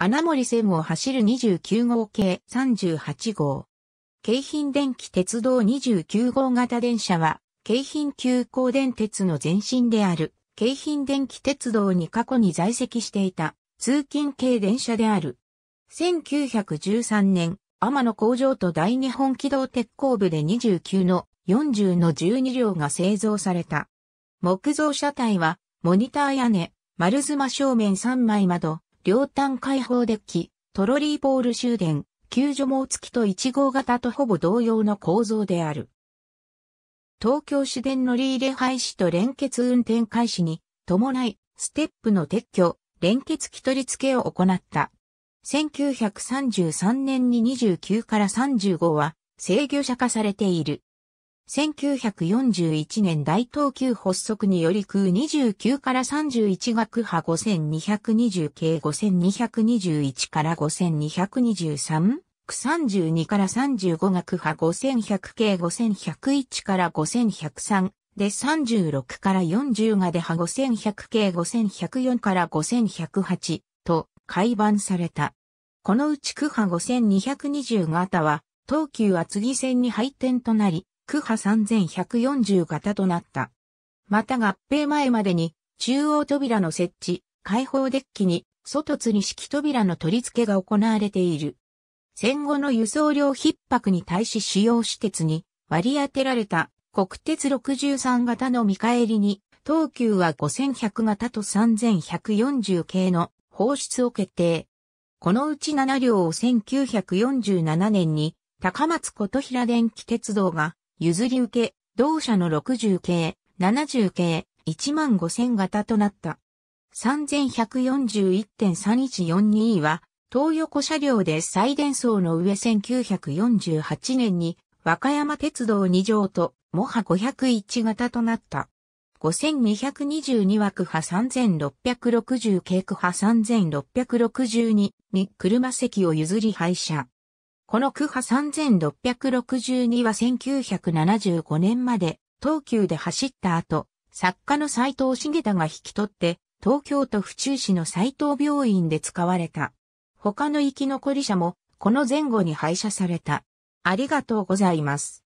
穴森線を走る29号系38号。京浜電気鉄道29号型電車は、京浜急行電鉄の前身である、京浜電気鉄道に過去に在籍していた、通勤系電車である。1913年、天野工場と大日本機動鉄工部で29の40の12両が製造された。木造車体は、モニター屋根、丸妻正面3枚窓、両端開放デッキ、トロリーポール終電、救助網付きと1号型とほぼ同様の構造である。東京市電乗り入れ廃止と連結運転開始に伴い、ステップの撤去、連結機取り付けを行った。1933年に29から35は制御者化されている。1941年大東急発足により空29から31学派5220系5221から5223区32から35学派5100系5101から5103で36から40がで派5100系5104から5108と改版された。このうち区派5220型は東急厚木線に配点となり、区派3140型となった。また合併前までに、中央扉の設置、開放デッキに、外釣り式扉の取り付けが行われている。戦後の輸送量逼迫に対し主要施設に割り当てられた国鉄63型の見返りに、東急は5100型と3140系の放出を決定。このうち7両を1947年に高松琴平電気鉄道が譲り受け、同社の60系、70系、1万5000型となった。3141.3142は、東横車両で再伝送の上1948年に、和歌山鉄道2乗と、モハ501型となった。5222枠派3660系区派3662に車席を譲り廃車。この区波3662は1975年まで東急で走った後、作家の斎藤茂太が引き取って、東京都府中市の斎藤病院で使われた。他の生き残り者も、この前後に廃車された。ありがとうございます。